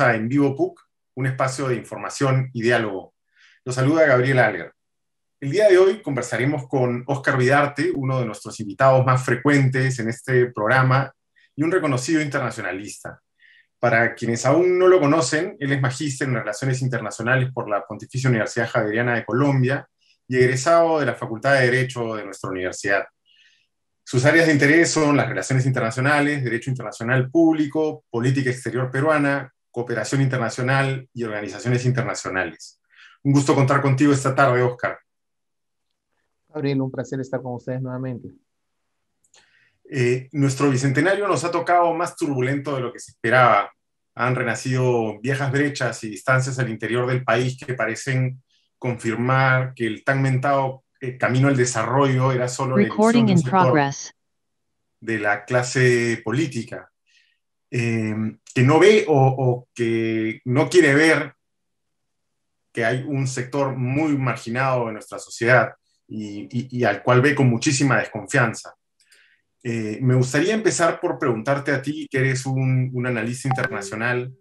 a En Vivo PUC, un espacio de información y diálogo. Lo saluda Gabriel Alger. El día de hoy conversaremos con Óscar Vidarte, uno de nuestros invitados más frecuentes en este programa y un reconocido internacionalista. Para quienes aún no lo conocen, él es magíster en Relaciones Internacionales por la Pontificia Universidad Javeriana de Colombia y egresado de la Facultad de Derecho de nuestra universidad. Sus áreas de interés son las relaciones internacionales, derecho internacional público, política exterior peruana, cooperación internacional y organizaciones internacionales. Un gusto contar contigo esta tarde, Oscar. Gabriel, un placer estar con ustedes nuevamente. Eh, nuestro bicentenario nos ha tocado más turbulento de lo que se esperaba. Han renacido viejas brechas y distancias al interior del país que parecen confirmar que el tan mentado eh, camino al desarrollo era solo la de la clase política. Em, que no ve o, que no quiere ver que hay un sector muy marginado en nuestra sociedad y, al cual ve con muchísima desconfianza. Eh, me gustaría empezar por preguntarte a ti, que eres un, analista internacional,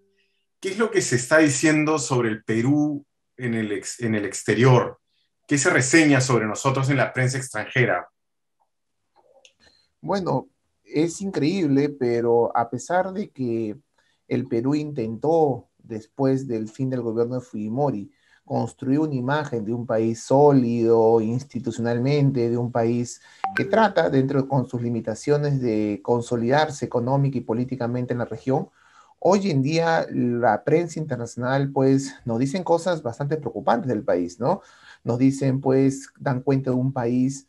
¿qué es lo que se está diciendo sobre el Perú en el, en el exterior? ¿Qué se reseña sobre nosotros en la prensa extranjera? Bueno, es increíble, pero a pesar de que el Perú intentó, después del fin del gobierno de Fujimori, construir una imagen de un país sólido institucionalmente, de un país que trata, dentro con sus limitaciones, de consolidarse económica y políticamente en la región, hoy en día la prensa internacional pues nos dicen cosas bastante preocupantes del país, ¿no? Nos dicen pues, dan cuenta de un país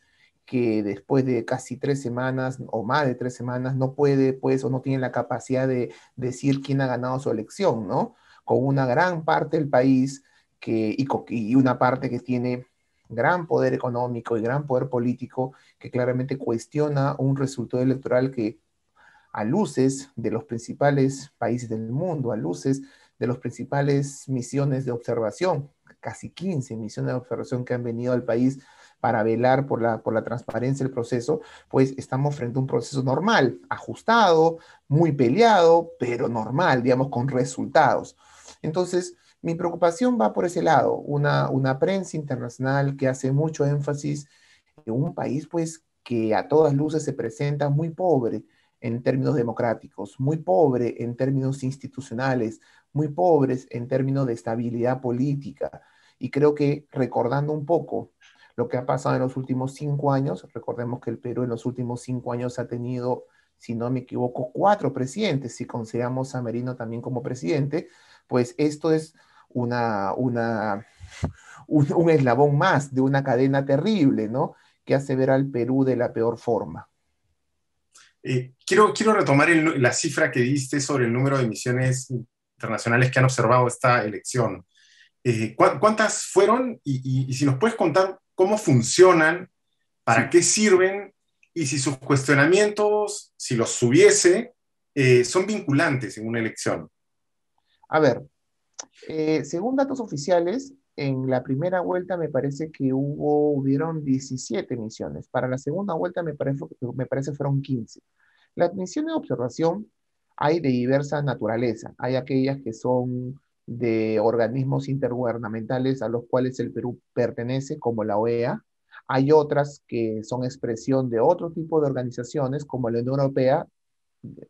que después de casi tres semanas o más de tres semanas no puede, pues, o no tiene la capacidad de decir quién ha ganado su elección, ¿no? Con una gran parte del país que, y, y una parte que tiene gran poder económico y gran poder político que claramente cuestiona un resultado electoral que a luces de los principales países del mundo, a luces de las principales misiones de observación, casi 15 misiones de observación que han venido al país para velar por la, por la transparencia del proceso, pues estamos frente a un proceso normal, ajustado, muy peleado, pero normal, digamos, con resultados. Entonces, mi preocupación va por ese lado, una, una prensa internacional que hace mucho énfasis en un país, pues, que a todas luces se presenta muy pobre en términos democráticos, muy pobre en términos institucionales, muy pobres en términos de estabilidad política. Y creo que recordando un poco lo que ha pasado en los últimos cinco años. Recordemos que el Perú en los últimos cinco años ha tenido, si no me equivoco, cuatro presidentes, si consideramos a Merino también como presidente, pues esto es una, una, un, eslabón más de una cadena terrible, ¿no? Que hace ver al Perú de la peor forma. Eh, quiero, quiero retomar la cifra que diste sobre el número de misiones internacionales que han observado esta elección. Eh, ¿Cuántas fueron? y, si nos puedes contar cómo funcionan, para qué sirven y si sus cuestionamientos, si los subiese, eh, son vinculantes en una elección. A ver, eh, según datos oficiales, en la primera vuelta me parece que hubo, hubieron 17 misiones. Para la segunda vuelta me parece, me parece fueron 15. Las misiones de observación hay de diversa naturaleza. Hay aquellas que son de organismos intergubernamentales a los cuales el Perú pertenece, como la OEA. Hay otras que son expresión de otro tipo de organizaciones, como la Unión Europea.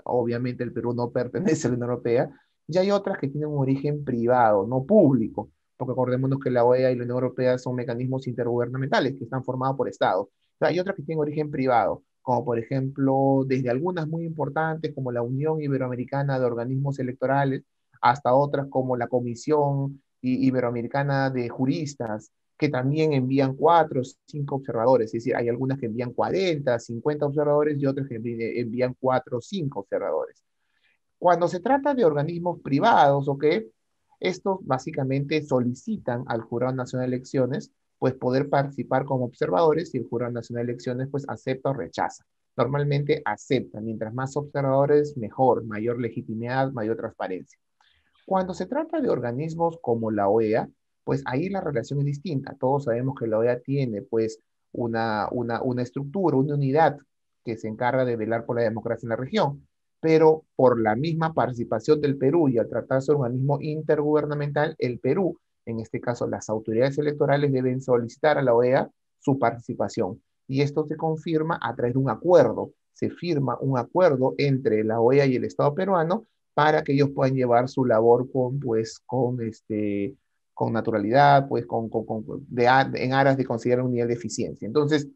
Obviamente el Perú no pertenece a la Unión Europea. Y hay otras que tienen un origen privado, no público, porque acordémonos que la OEA y la Unión Europea son mecanismos intergubernamentales que están formados por estados. hay otras que tienen origen privado, como por ejemplo desde algunas muy importantes, como la Unión Iberoamericana de Organismos Electorales, hasta otras como la Comisión Iberoamericana de Juristas, que también envían cuatro o cinco observadores, es decir, hay algunas que envían 40, 50 observadores y otras que envían cuatro o cinco observadores. Cuando se trata de organismos privados, ¿ok? Estos básicamente solicitan al Jurado Nacional de Elecciones, pues poder participar como observadores y el Jurado Nacional de Elecciones, pues acepta o rechaza. Normalmente acepta, mientras más observadores, mejor, mayor legitimidad, mayor transparencia. Cuando se trata de organismos como la OEA, pues ahí la relación es distinta. Todos sabemos que la OEA tiene pues una, una estructura, una unidad que se encarga de velar por la democracia en la región, pero por la misma participación del Perú y al tratarse de un organismo intergubernamental, el Perú, en este caso las autoridades electorales, deben solicitar a la OEA su participación. Y esto se confirma a través de un acuerdo. Se firma un acuerdo entre la OEA y el Estado peruano para que ellos puedan llevar su labor con, pues, con, este, con naturalidad, pues, con, con, de, en aras de considerar un nivel de eficiencia. Entonces,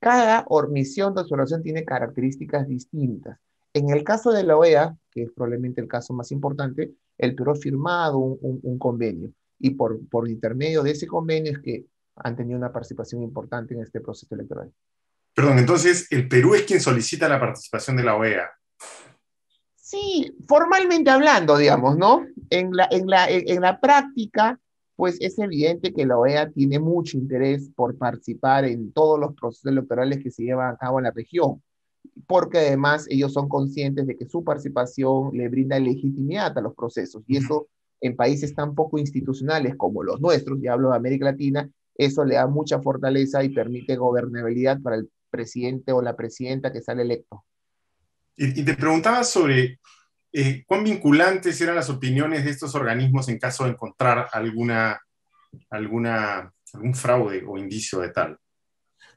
cada misión de observación tiene características distintas. En el caso de la OEA, que es probablemente el caso más importante, el Perú ha firmado un, un convenio y por, por intermedio de ese convenio es que han tenido una participación importante en este proceso electoral. Perdón, entonces el Perú es quien solicita la participación de la OEA. Sí, formalmente hablando, digamos, ¿no? En la, en la, en la práctica, pues es evidente que la OEA tiene mucho interés por participar en todos los procesos electorales que se llevan a cabo en la región, porque además ellos son conscientes de que su participación le brinda legitimidad a los procesos, y eso en países tan poco institucionales como los nuestros, ya hablo de América Latina, eso le da mucha fortaleza y permite gobernabilidad para el presidente o la presidenta que sale electo. Y, te preguntaba sobre eh, cuán vinculantes eran las opiniones de estos organismos en caso de encontrar alguna, alguna, algún fraude o indicio de tal.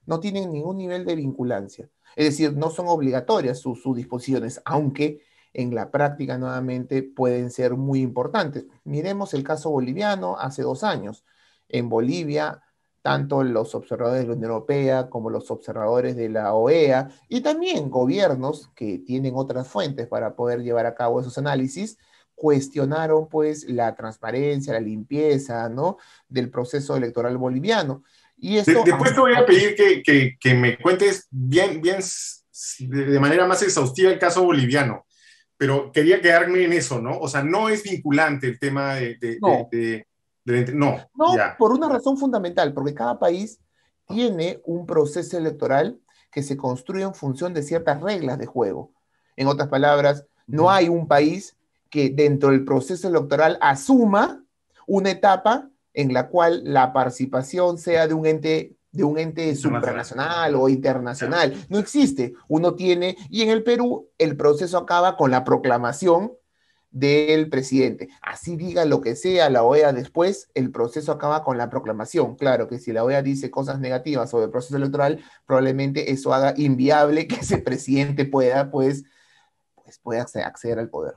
No tienen ningún nivel de vinculancia. Es decir, no son obligatorias sus disposiciones, aunque en la práctica nuevamente pueden ser muy importantes. Miremos el caso boliviano hace dos años. En Bolivia tanto los observadores de la Unión Europea como los observadores de la OEA y también gobiernos que tienen otras fuentes para poder llevar a cabo esos análisis, cuestionaron pues la transparencia, la limpieza, ¿no? Del proceso electoral boliviano. Y esto... Después te voy a pedir que, que, me cuentes bien, bien de manera más exhaustiva el caso boliviano, pero quería quedarme en eso, ¿no? O sea, no es vinculante el tema de, de no, no por una razón fundamental, porque cada país tiene un proceso electoral que se construye en función de ciertas reglas de juego. En otras palabras, no hay un país que dentro del proceso electoral asuma una etapa en la cual la participación sea de un ente de un ente supranacional o internacional. No existe. Uno tiene, y en el Perú el proceso acaba con la proclamación del presidente. Así diga lo que sea la OEA después, el proceso acaba con la proclamación. Claro que si la OEA dice cosas negativas sobre el proceso electoral, probablemente eso haga inviable que ese presidente pueda, pues, pues pueda acceder al poder.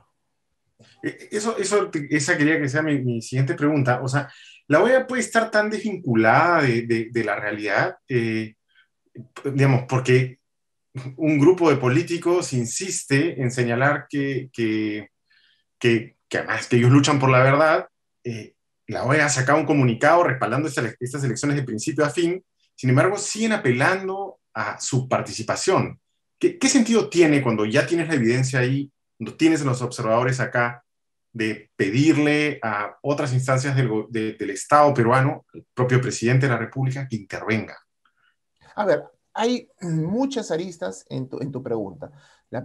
E, eso, eso, esa quería que sea mi, siguiente pregunta. O sea, ¿la OEA puede estar tan desvinculada de, de, la realidad? Eh, digamos, porque un grupo de políticos insiste en señalar que, que que, además que ellos luchan por la verdad, eh, la OEA ha sacado un comunicado respaldando estas, elecciones de principio a fin, sin embargo siguen apelando a su participación. ¿Qué, ¿Qué, sentido tiene cuando ya tienes la evidencia ahí, cuando tienes a los observadores acá, de pedirle a otras instancias del, del Estado peruano, al propio presidente de la República, que intervenga? A ver, hay muchas aristas en tu, en tu pregunta lo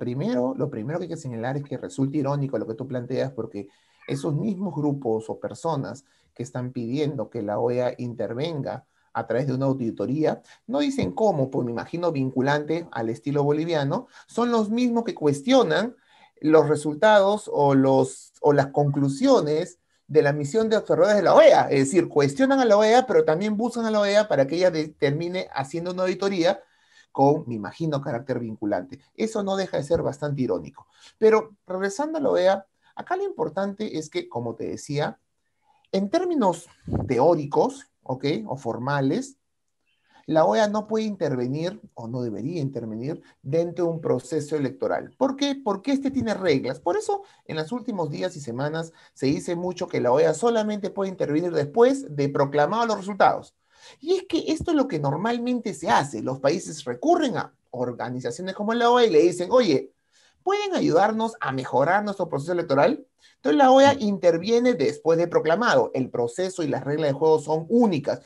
primero que hay que señalar es que resulta irónico lo que tú planteas porque esos mismos grupos o personas que están pidiendo que la OEA intervenga a través de una auditoría, no dicen cómo, pues me imagino vinculante al estilo boliviano, son los mismos que cuestionan los resultados o, los, o las conclusiones de la misión de observadores de la OEA. Es decir, cuestionan a la OEA, pero también buscan a la OEA para que ella termine haciendo una auditoría con, me imagino, carácter vinculante. Eso no deja de ser bastante irónico. Pero regresando a la OEA, acá lo importante es que, como te decía, en términos teóricos, ¿ok? O formales, la OEA no puede intervenir o no debería intervenir dentro de un proceso electoral. ¿Por qué? Porque este tiene reglas. Por eso, en los últimos días y semanas se dice mucho que la OEA solamente puede intervenir después de proclamados los resultados. Y es que esto es lo que normalmente se hace. Los países recurren a organizaciones como la OEA y le dicen, oye, ¿pueden ayudarnos a mejorar nuestro proceso electoral? Entonces la OEA mm. interviene después de proclamado. El proceso y las reglas de juego son únicas.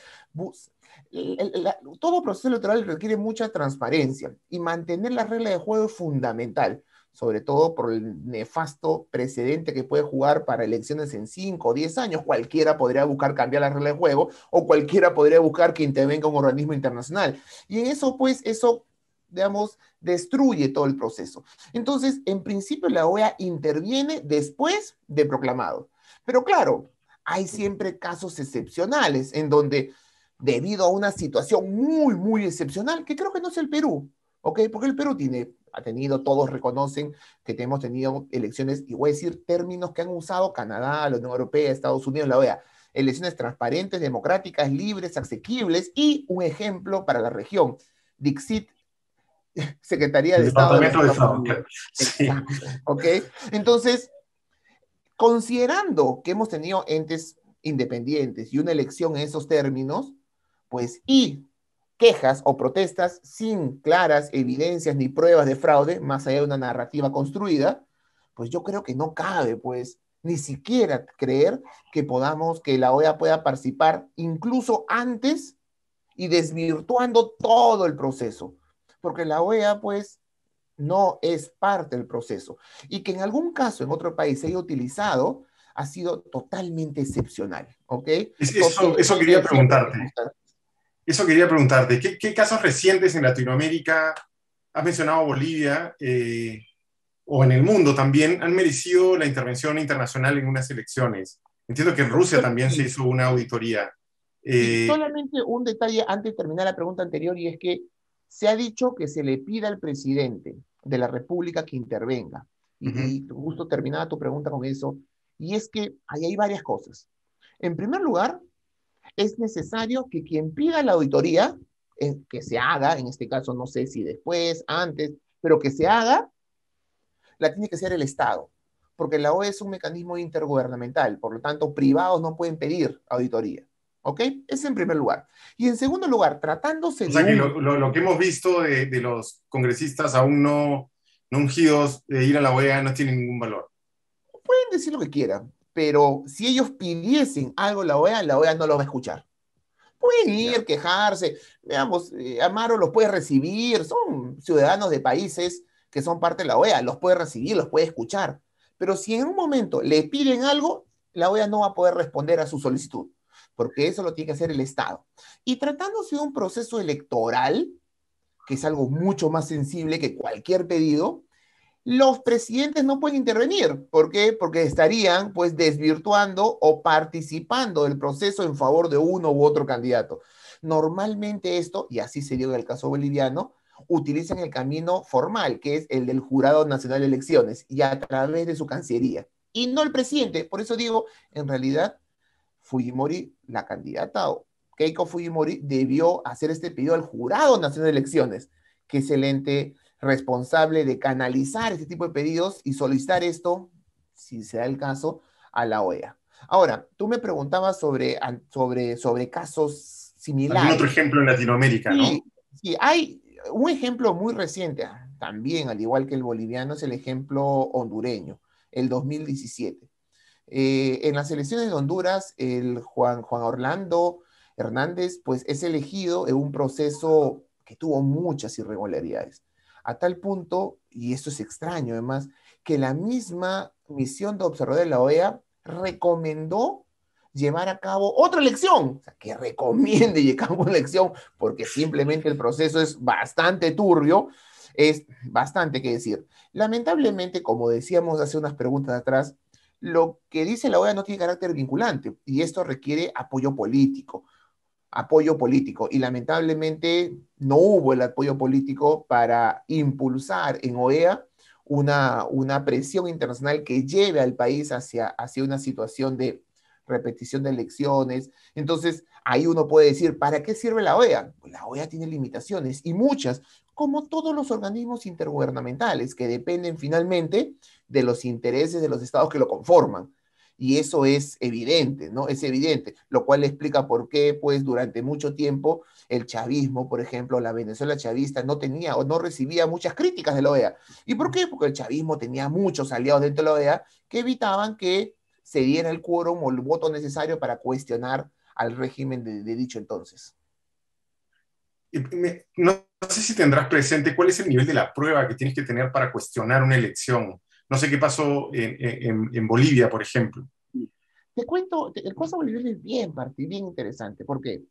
todo proceso electoral requiere mucha transparencia y mantener las reglas de juego es fundamental sobre todo por el nefasto precedente que puede jugar para elecciones en 5 o 10 años. Cualquiera podría buscar cambiar la regla de juego o cualquiera podría buscar que intervenga un organismo internacional. Y en eso, pues, eso, digamos, destruye todo el proceso. Entonces, en principio, la OEA interviene después de proclamado. Pero claro, hay siempre casos excepcionales en donde, debido a una situación muy, muy excepcional, que creo que no es el Perú, ¿ok? Porque el Perú tiene ha tenido, todos reconocen que hemos tenido elecciones, y voy a decir términos que han usado Canadá, la Unión Europea, Estados Unidos, la OEA, elecciones transparentes, democráticas, libres, asequibles, y un ejemplo para la región, Dixit Secretaría de Estado. De Estado. ¿Ok? Entonces, considerando que hemos tenido entes independientes y una elección en esos términos, pues, y quejas o protestas sin claras evidencias ni pruebas de fraude, más allá de una narrativa construida, pues yo creo que no cabe, pues, ni siquiera creer que podamos, que la OEA pueda participar incluso antes y desvirtuando todo el proceso, porque la OEA, pues, no es parte del proceso. Y que en algún caso en otro país se haya utilizado, ha sido totalmente excepcional, ¿ok? Eso, eso quería preguntarte eso quería preguntarte, ¿qué, casos recientes en Latinoamérica, has mencionado Bolivia, eh, o en el mundo también, han merecido la intervención internacional en unas elecciones? Entiendo que en Rusia también se hizo una auditoría. Eh, solamente un detalle antes de terminar la pregunta anterior, y es que se ha dicho que se le pida al presidente de la República que intervenga. Y, justo terminaba tu pregunta con eso. Y es que ahí hay varias cosas. En primer lugar, es necesario que quien pida la auditoría, que se haga, en este caso no sé si después, antes, pero que se haga, la tiene que hacer el Estado, porque la OEA es un mecanismo intergubernamental, por lo tanto, privados no pueden pedir auditoría. ¿Ok? Es en primer lugar. Y en segundo lugar, tratándose o sea, de... lo, que hemos visto de, los congresistas aún no, no ungidos de ir a la OEA no tiene ningún valor. Pueden decir lo que quieran pero si ellos pidiesen algo e a la OEA, la OEA no los va a escuchar. Pueden ir, quejarse, veamos, eh, Amaro los puede recibir, son ciudadanos de países que son parte de la OEA, los puede recibir, los puede escuchar. Pero si en un momento le piden algo, la OEA no va a poder responder a su solicitud, porque eso lo tiene que hacer el Estado. Y tratándose de un proceso electoral, que es algo mucho más sensible que cualquier pedido, los presidentes no pueden intervenir. ¿Por qué? Porque estarían pues desvirtuando o participando del proceso en favor de uno u otro candidato. Normalmente esto, y así se dio en el caso boliviano, utilizan el camino formal, que es el del Jurado Nacional de Elecciones, y a través de su Cancillería, y no el presidente. Por eso digo, en realidad, Fujimori, la candidata o Keiko Fujimori, debió hacer este pedido al Jurado Nacional de Elecciones, que es el ente responsable de canalizar este tipo de pedidos y solicitar esto, si se el caso, a la OEA. Ahora, tú me preguntabas sobre, sobre, sobre casos similares. Hay otro ejemplo en Latinoamérica, ¿no? Sí, hay un ejemplo muy reciente, ah, también, al igual que el boliviano, es el ejemplo hondureño, el 2017. Eh, en las elecciones de Honduras, el Juan, Juan Orlando Hernández, pues es elegido en un proceso que tuvo muchas irregularidades a tal punto, y esto es extraño además, que la misma misión de observador de la OEA recomendó llevar a cabo otra elección, o sea, que recomiende llevar a cabo una elección, porque simplemente el proceso es bastante turbio, es bastante que decir. Lamentablemente, como decíamos hace unas preguntas atrás, lo que dice la OEA no tiene carácter vinculante y esto requiere apoyo político apoyo político y lamentablemente no hubo el apoyo político para impulsar en OEA una, presión internacional que lleve al país hacia, hacia una situación de repetición de elecciones. Entonces, ahí uno puede decir, ¿para qué sirve la OEA? Pues la OEA tiene limitaciones y muchas, como todos los organismos intergubernamentales que dependen finalmente de los intereses de los estados que lo conforman y eso es evidente, ¿no? Es evidente, lo cual explica por qué, pues, durante mucho tiempo el chavismo, por ejemplo, la Venezuela chavista no tenía o no recibía muchas críticas de la OEA. ¿Y por qué? Porque el chavismo tenía muchos aliados dentro de la OEA que evitaban que se diera el quórum o el voto necesario para cuestionar al régimen de, dicho entonces. No, no sé si tendrás presente cuál es el nivel de la prueba que tienes que tener para cuestionar una elección no sé qué pasó en, en, Bolivia, por ejemplo. Te cuento, el caso boliviano es bien, bien interesante. ¿Por qué?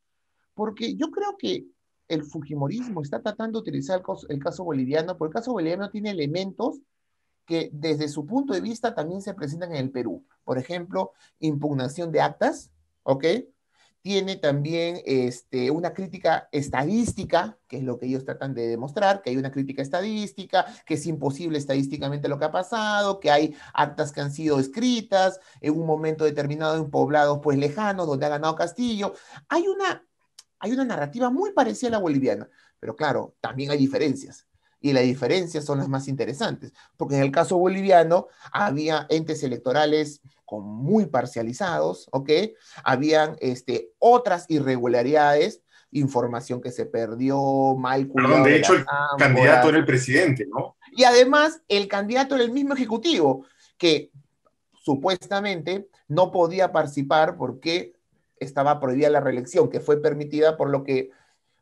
Porque yo creo que el Fujimorismo está tratando de utilizar el caso, el caso boliviano, porque el caso boliviano tiene elementos que desde su punto de vista también se presentan en el Perú. Por ejemplo, impugnación de actas, ¿ok? tiene también este, una crítica estadística, que es lo que ellos tratan de demostrar, que hay una crítica estadística, que es imposible estadísticamente lo que ha pasado, que hay actas que han sido escritas en un momento determinado en poblados pues lejanos donde ha ganado Castillo. Hay una, hay una narrativa muy parecida a la boliviana, pero claro, también hay diferencias. Y las diferencias son las más interesantes, porque en el caso boliviano había entes electorales muy parcializados, ¿ok? Habían este, otras irregularidades, información que se perdió, mal cuidado. de, hecho, el candidato era el presidente, ¿no? Y además, el candidato era el mismo ejecutivo, que supuestamente no podía participar porque estaba prohibida la reelección, que fue permitida por lo que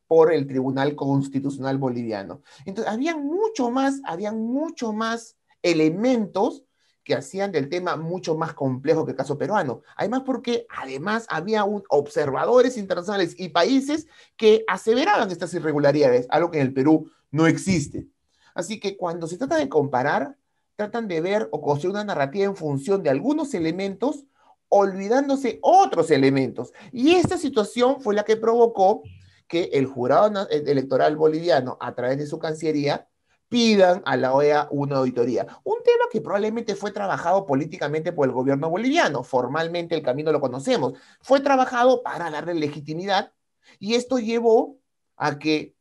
por el Tribunal Constitucional Boliviano. Entonces, habían mucho más, habían mucho más elementos que hacían del tema mucho más complejo que el caso peruano. Además, porque además había observadores internacionales y países que aseveraban estas irregularidades, algo que en el Perú no existe. Así que cuando se trata de comparar, tratan de ver o construir una narrativa en función de algunos elementos, olvidándose otros elementos. Y esta situación fue la que provocó que el jurado electoral boliviano, a través de su Cancillería, pidan a la OEA una auditoría. Un tema que probablemente fue trabajado políticamente por el gobierno boliviano, formalmente el camino lo conocemos, fue trabajado para darle legitimidad y esto llevó a que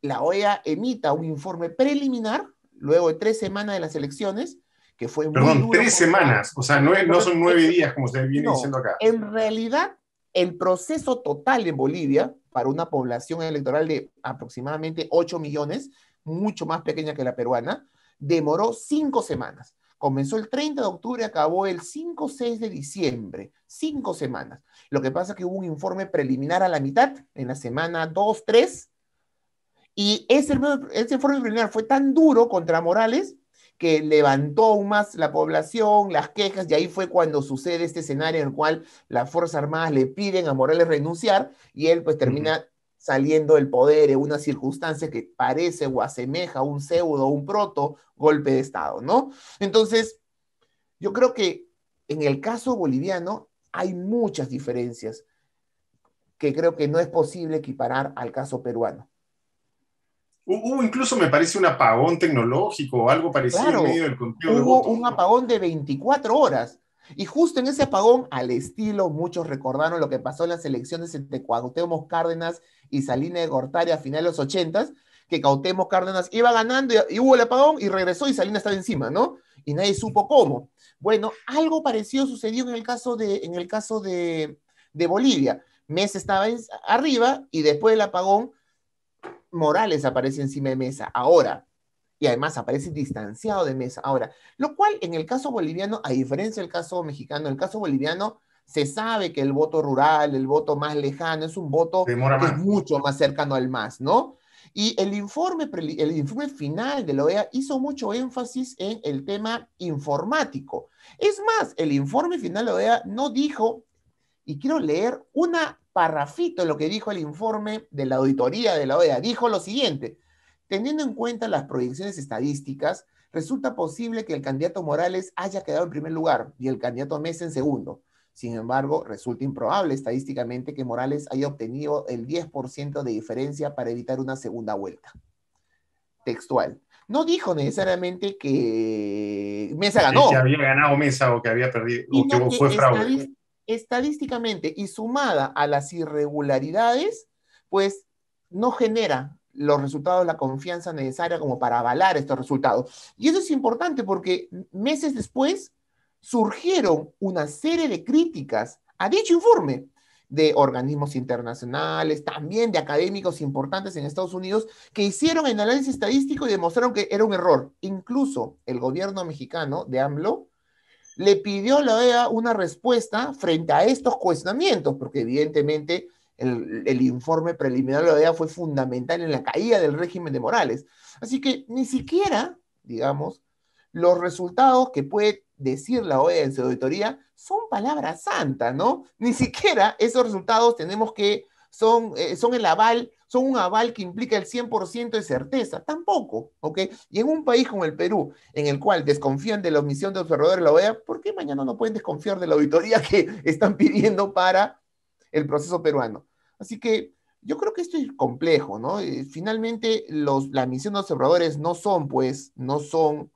la OEA emita un informe preliminar luego de tres semanas de las elecciones, que fue... Muy Perdón, tres semanas, o sea, no, son nueve días como se viene diciendo acá. En realidad, el proceso total en Bolivia para una población electoral de aproximadamente 8 millones mucho más pequeña que la peruana, demoró cinco semanas. Comenzó el 30 de octubre, acabó el 5 6 de diciembre, cinco semanas. Lo que pasa es que hubo un informe preliminar a la mitad, en la semana 2, 3, y ese, ese informe preliminar fue tan duro contra Morales que levantó aún más la población, las quejas, y ahí fue cuando sucede este escenario en el cual las Fuerzas Armadas le piden a Morales renunciar y él pues termina saliendo del poder en una circunstancia que parece o asemeja un pseudo, un proto golpe de Estado, ¿no? Entonces, yo creo que en el caso boliviano hay muchas diferencias que creo que no es posible equiparar al caso peruano. Hubo incluso, me parece, un apagón tecnológico o algo parecido claro, en medio del conteo. Hubo de un apagón de 24 horas. Y justo en ese apagón, al estilo, muchos recordaron lo que pasó en las elecciones entre Cuauhtémoc Cárdenas y Salina de Gortari a finales de los ochentas, que Cuauhtémoc Cárdenas iba ganando y, hubo el apagón y regresó y Salina estaba encima, ¿no? Y nadie supo cómo. Bueno, algo parecido sucedió en el caso de, en el caso de, Bolivia. Mesa estaba arriba y después del apagón, Morales aparece encima de Mesa. Ahora, y además aparece distanciado de Mesa. Ahora, lo cual en el caso boliviano, a diferencia del caso mexicano, en el caso boliviano se sabe que el voto rural, el voto más lejano, es un voto que es mucho más cercano al más, ¿no? Y el informe, el informe final de la OEA hizo mucho énfasis en el tema informático. Es más, el informe final de la OEA no dijo, y quiero leer una parrafito de lo que dijo el informe de la auditoría de la OEA, dijo lo siguiente, Teniendo en cuenta las proyecciones estadísticas, resulta posible que el candidato Morales haya quedado en primer lugar y el candidato Mesa en segundo. Sin embargo, resulta improbable estadísticamente que Morales haya obtenido el 10% de diferencia para evitar una segunda vuelta. Textual. No dijo necesariamente que Mesa ganó. Que había ganado Mesa o que había perdido, o Estadísticamente y sumada a las irregularidades, pues no genera los resultados, la confianza necesaria como para avalar estos resultados. Y eso es importante porque meses después surgieron una serie de críticas a dicho informe de organismos internacionales, también de académicos importantes en Estados Unidos, que hicieron el análisis estadístico y demostraron que era un error. Incluso el gobierno mexicano de AMLO le pidió a la OEA una respuesta frente a estos cuestionamientos, porque evidentemente el, informe preliminar de la OEA fue fundamental en la caída del régimen de Morales. Así que ni siquiera, digamos, los resultados que puede decir la OEA en su auditoría son palabras santa, ¿no? Ni siquiera esos resultados tenemos que, son, eh, son el aval, son un aval que implica el 100% de certeza, tampoco, ¿ok? Y en un país como el Perú, en el cual desconfían de la omisión de observadores de la OEA, ¿por qué mañana no pueden desconfiar de la auditoría que están pidiendo para el proceso peruano. Así que yo creo que esto es complejo, ¿no? Eh, finalmente, los, la misión de observadores no son, pues, no son,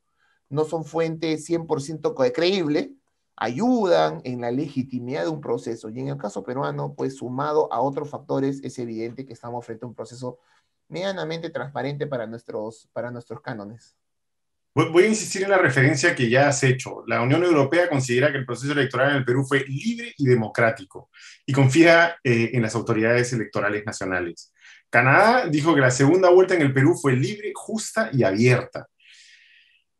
no son fuente 100% creíble, ayudan en la legitimidad de un proceso. Y en el caso peruano, pues, sumado a otros factores, es evidente que estamos frente a un proceso medianamente transparente para nuestros, para nuestros cánones. Voy a insistir en la referencia que ya has hecho. La Unión Europea considera que el proceso electoral en el Perú fue libre y democrático y confía eh, en las autoridades electorales nacionales. Canadá dijo que la segunda vuelta en el Perú fue libre, justa y abierta.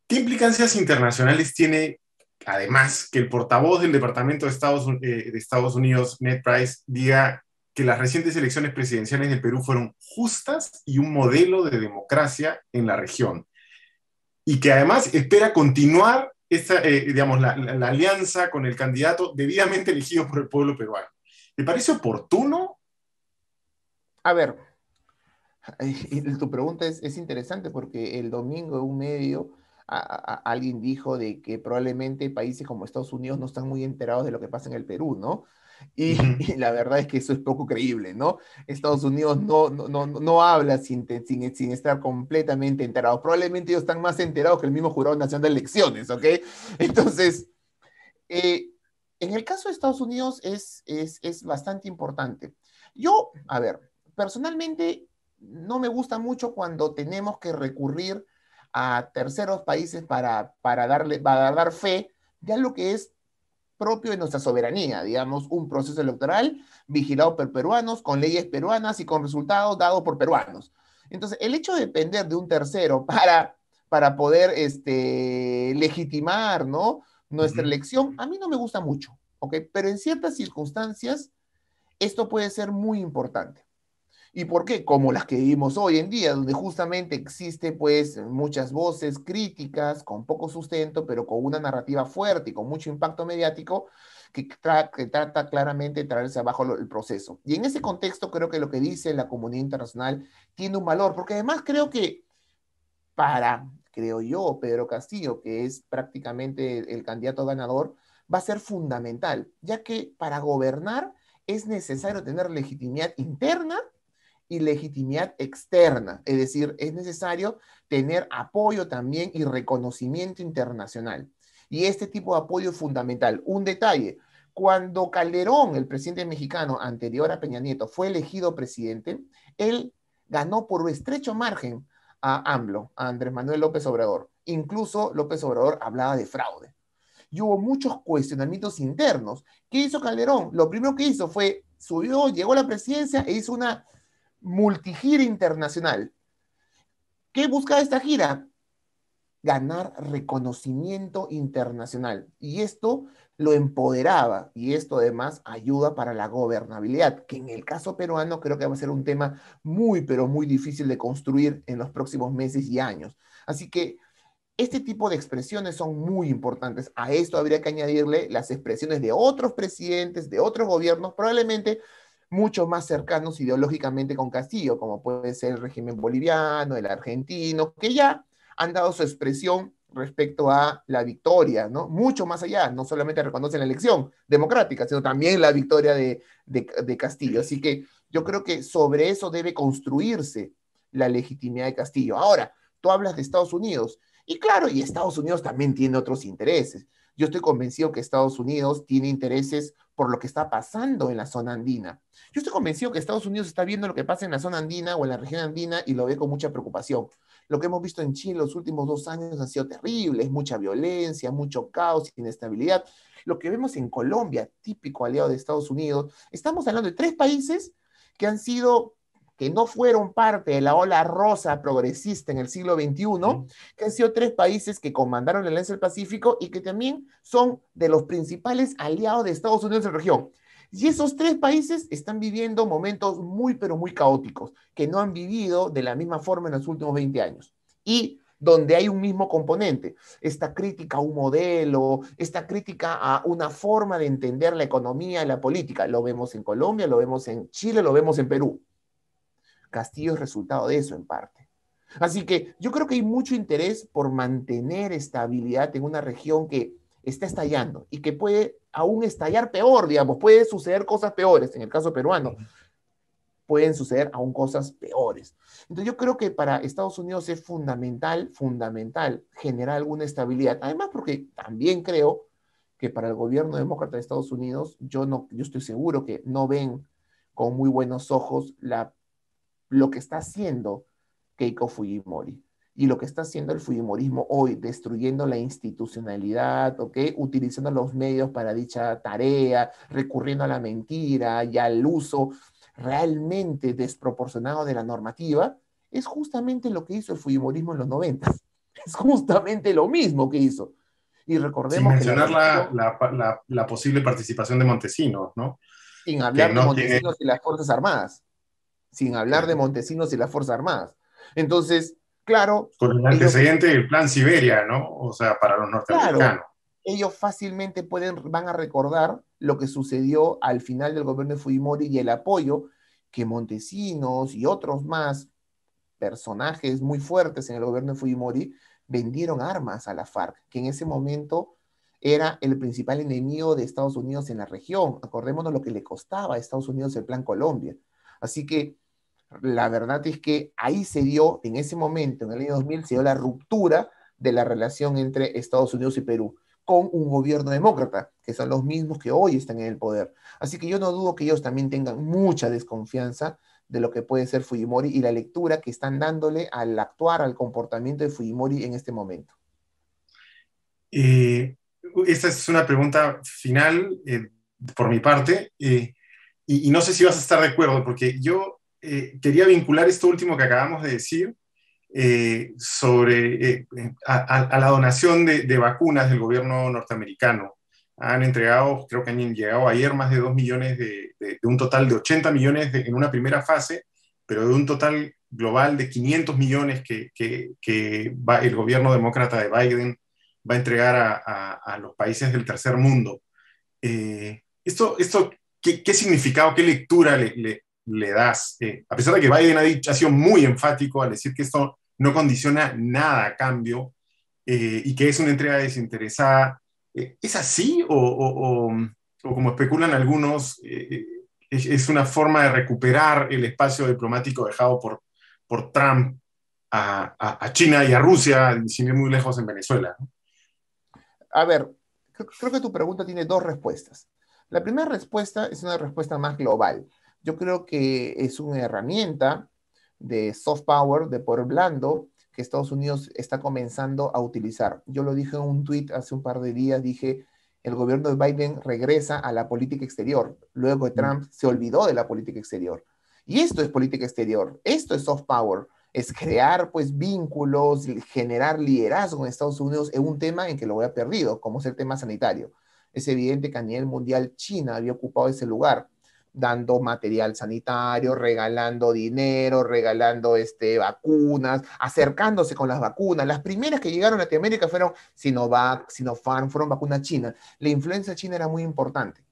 ¿Qué implicancias internacionales tiene, además, que el portavoz del Departamento de Estados, eh, Unidos, Ned Price, diga que las recientes elecciones presidenciales en el Perú fueron justas y un modelo de democracia en la región? y que además espera continuar esta, eh, digamos, la, alianza con el candidato debidamente elegido por el pueblo peruano. ¿Le parece oportuno? A ver, tu pregunta es, interesante porque el domingo un medio alguien dijo de que probablemente países como Estados Unidos no están muy enterados de lo que pasa en el Perú, ¿no? Y, la verdad es que eso es poco creíble, ¿no? Estados Unidos no, no, no, no habla sin, sin, estar completamente enterado. Probablemente ellos están más enterados que el mismo Jurado Nacional de Elecciones, ¿ok? Entonces, eh, en el caso de Estados Unidos es, es, es bastante importante. Yo, a ver, personalmente no me gusta mucho cuando tenemos que recurrir a terceros países para, para, darle, para dar fe de lo que es propio de nuestra soberanía, digamos, un proceso electoral vigilado por peruanos, con leyes peruanas y con resultados dados por peruanos. Entonces, el hecho de depender de un tercero para, para poder este, legitimar ¿no? nuestra elección, a mí no me gusta mucho, ¿ok? Pero en ciertas circunstancias, esto puede ser muy importante. ¿Y por qué? Como las que vimos hoy en día, donde justamente existe pues muchas voces críticas, con poco sustento, pero con una narrativa fuerte y con mucho impacto mediático, que, trata claramente de traerse abajo el proceso. Y en ese contexto creo que lo que dice la comunidad internacional tiene un valor, porque además creo que para, creo yo, Pedro Castillo, que es prácticamente el candidato ganador, va a ser fundamental, ya que para gobernar es necesario tener legitimidad interna y legitimidad externa, es decir, es necesario tener apoyo también y reconocimiento internacional. Y este tipo de apoyo es fundamental. Un detalle, cuando Calderón, el presidente mexicano anterior a Peña Nieto, fue elegido presidente, él ganó por estrecho margen a AMLO, a Andrés Manuel López Obrador. Incluso López Obrador hablaba de fraude. Y hubo muchos cuestionamientos internos. ¿Qué hizo Calderón? Lo primero que hizo fue, subió, llegó a la presidencia e hizo una multigira internacional. ¿Qué busca esta gira? Ganar reconocimiento internacional. Y esto lo empoderaba y esto además ayuda para la gobernabilidad, que en el caso peruano creo que va a ser un tema muy, pero muy difícil de construir en los próximos meses y años. Así que este tipo de expresiones son muy importantes. A esto habría que añadirle las expresiones de otros presidentes, de otros gobiernos, probablemente mucho más cercanos ideológicamente con Castillo, como puede ser el régimen boliviano, el argentino, que ya han dado su expresión respecto a la victoria, ¿no? Mucho más allá, no solamente reconocen la elección democrática, sino también la victoria de, de Castillo. Así que yo creo que sobre eso debe construirse la legitimidad de Castillo. Ahora, tú hablas de Estados Unidos, y claro, y Estados Unidos también tiene otros intereses. Yo estoy convencido que Estados Unidos tiene intereses por lo que está pasando en la zona andina. Yo estoy convencido que Estados Unidos está viendo lo que pasa en la zona andina o en la región andina y lo ve con mucha preocupación. Lo que hemos visto en Chile los últimos dos años ha sido terribles, mucha violencia, mucho caos, inestabilidad. Lo que vemos en Colombia, típico aliado de Estados Unidos, estamos hablando de tres países que han sido que no fueron parte de la ola rosa progresista en el siglo XXI, que han sido tres países que comandaron la Alianza del Pacífico y que también son de los principales aliados de Estados Unidos en la región. Y esos tres países están viviendo momentos muy, pero muy caóticos, que no han vivido de la misma forma en los últimos 20 años. Y donde hay un mismo componente, esta crítica a un modelo, esta crítica a una forma de entender la economía y la política. Lo vemos en Colombia, lo vemos en Chile, lo vemos en Perú. Castillo es resultado de eso en parte. Así que yo creo que hay mucho interés por mantener estabilidad en una región que está estallando y que puede aún estallar peor, digamos, puede suceder cosas peores, en el caso peruano, pueden suceder aún cosas peores. Entonces yo creo que para Estados Unidos es fundamental, fundamental generar alguna estabilidad. Además, porque también creo que para el gobierno demócrata de Estados Unidos, yo, no, yo estoy seguro que no ven con muy buenos ojos la lo que está haciendo Keiko Fujimori y lo que está haciendo el Fujimorismo hoy, destruyendo la institucionalidad, Utilizando los medios para dicha tarea, recurriendo a la mentira y al uso realmente desproporcionado de la normativa, es justamente lo que hizo el Fujimorismo en los 90. Es justamente lo mismo que hizo. Y recordemos. Sin mencionar la, posible participación de Montesinos, ¿no? Sin hablar de Montesinos y las Fuerzas Armadas sin hablar de Montesinos y las Fuerzas Armadas. Entonces, claro. Con el antecedente del plan Siberia, ¿no? O sea, para los norteamericanos. ellos fácilmente pueden, van a recordar lo que sucedió al final del gobierno de Fujimori y el apoyo que Montesinos y otros más personajes muy fuertes en el gobierno de Fujimori vendieron armas a la FARC, que en ese momento era el principal enemigo de Estados Unidos en la región. Acordémonos lo que le costaba a Estados Unidos el Plan Colombia. Así que la verdad es que ahí se dio, en ese momento, en el año 2000, se dio la ruptura de la relación entre Estados Unidos y Perú con un gobierno demócrata, que son los mismos que hoy están en el poder. Así que yo no dudo que ellos también tengan mucha desconfianza de lo que puede ser Fujimori y la lectura que están dándole al actuar, al comportamiento de Fujimori en este momento. Eh, esta es una pregunta final eh, por mi parte. Eh, y, no sé si vas a estar de acuerdo, porque yo eh, quería vincular esto último que acabamos de decir eh, sobre eh, a, la donación de, vacunas del gobierno norteamericano. Han entregado, creo que han llegado ayer más de 2 millones de, un total de 80 millones en una primera fase, pero de un total global de 500 millones que, va, el gobierno demócrata de Biden va a entregar a, los países del tercer mundo. esto, esto ¿qué, significado, qué lectura le, das? Eh, a pesar de que Biden ha, sido muy enfático al decir que esto no condiciona nada a cambio eh, y que es una entrega desinteresada, eh, ¿es así o, como especulan algunos, es, una forma de recuperar el espacio diplomático dejado por, por Trump a, a China y a Rusia, sin ir muy lejos en Venezuela? A ver, creo que tu pregunta tiene dos respuestas. La primera respuesta es una respuesta más global. Yo creo que es una herramienta de soft power, de poder blando, que Estados Unidos está comenzando a utilizar. Yo lo dije en un tweet hace un par de días, dije, el gobierno de Biden regresa a la política exterior, luego de mm. Trump se olvidó de la política exterior. Y esto es política exterior, esto es soft power, es crear pues vínculos, generar liderazgo en Estados Unidos en un tema en que lo había perdido, como es el tema sanitario es evidente que a nivel mundial China había ocupado ese lugar, dando material sanitario, regalando dinero, regalando este, vacunas, acercándose con las vacunas. Las primeras que llegaron a Latinoamérica fueron Sinovac, Sinopharm, fueron vacunas chinas. La influencia china era muy importante.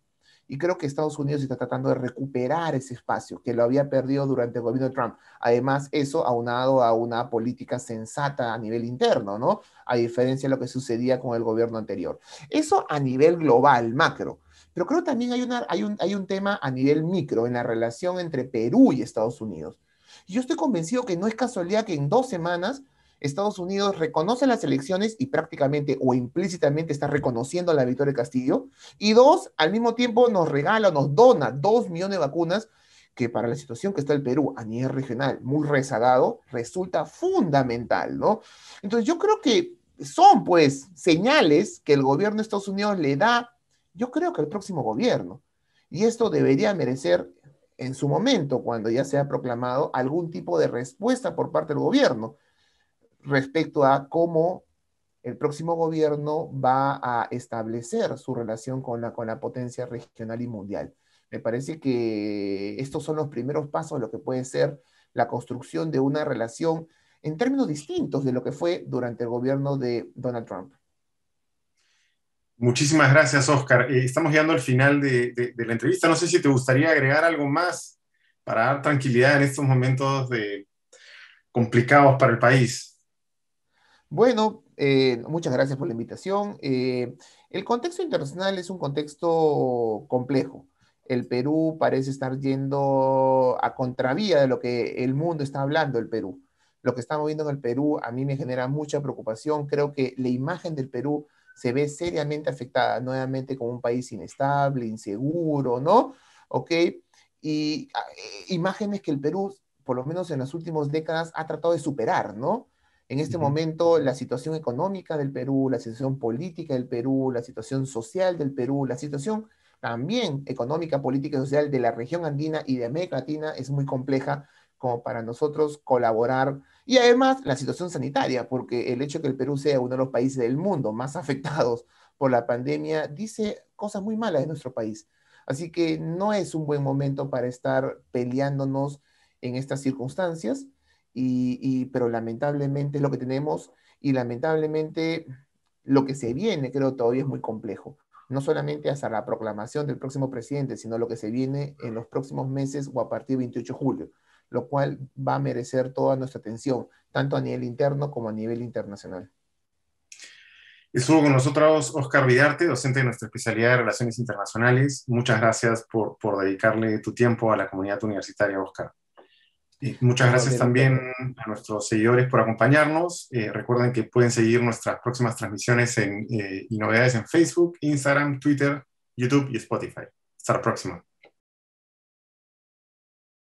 Y creo que Estados Unidos está tratando de recuperar ese espacio que lo había perdido durante el gobierno de Trump. Además, eso aunado a una política sensata a nivel interno, ¿no? A diferencia de lo que sucedía con el gobierno anterior. Eso a nivel global, macro. Pero creo también hay, una, hay, un, hay un tema a nivel micro en la relación entre Perú y Estados Unidos. Y yo estoy convencido que no es casualidad que en dos semanas Estados Unidos reconoce las elecciones y prácticamente o implícitamente está reconociendo la victoria de Castillo. Y dos, al mismo tiempo nos regala, nos dona dos millones de vacunas que para la situación que está el Perú a nivel regional muy rezagado resulta fundamental, ¿no? Entonces yo creo que son pues señales que el gobierno de Estados Unidos le da, yo creo que al próximo gobierno. Y esto debería merecer en su momento, cuando ya se sea proclamado, algún tipo de respuesta por parte del gobierno respecto a cómo el próximo gobierno va a establecer su relación con la, con la potencia regional y mundial. Me parece que estos son los primeros pasos de lo que puede ser la construcción de una relación en términos distintos de lo que fue durante el gobierno de Donald Trump. Muchísimas gracias, Oscar. Eh, estamos llegando al final de, de, la entrevista. No sé si te gustaría agregar algo más para dar tranquilidad en estos momentos de, complicados para el país. Bueno, eh, muchas gracias por la invitación. Eh, el contexto internacional es un contexto complejo. El Perú parece estar yendo a contravía de lo que el mundo está hablando el Perú. Lo que estamos viendo en el Perú a mí me genera mucha preocupación. Creo que la imagen del Perú se ve seriamente afectada, nuevamente como un país inestable, inseguro, ¿no? ¿Ok? Y ah, eh, imágenes que el Perú, por lo menos en las últimas décadas, ha tratado de superar, ¿no? En este momento, la situación económica del Perú, la situación política del Perú, la situación social del Perú, la situación también económica, política y social de la región andina y de América Latina es muy compleja como para nosotros colaborar. Y además la situación sanitaria, porque el hecho de que el Perú sea uno de los países del mundo más afectados por la pandemia dice cosas muy malas de nuestro país. Así que no es un buen momento para estar peleándonos en estas circunstancias pero lamentablemente es lo que tenemos y lamentablemente lo que se viene creo todavía es muy complejo. No solamente hasta la proclamación del próximo presidente, sino lo que se viene en los próximos meses o a partir del 28 de julio, lo cual va a merecer toda nuestra atención, tanto a nivel interno como a nivel internacional. Estuvo con nosotros Oscar Vidarte, docente de nuestra especialidad de Relaciones Internacionales. Muchas gracias por, por dedicarle tu tiempo a la comunidad universitaria, Oscar muchas gracias también a nuestros seguidores por acompañarnos. Eh, recuerden que pueden seguir nuestras próximas transmisiones en, eh, y novedades en Facebook, Instagram, Twitter, YouTube y Spotify. Hasta la próxima.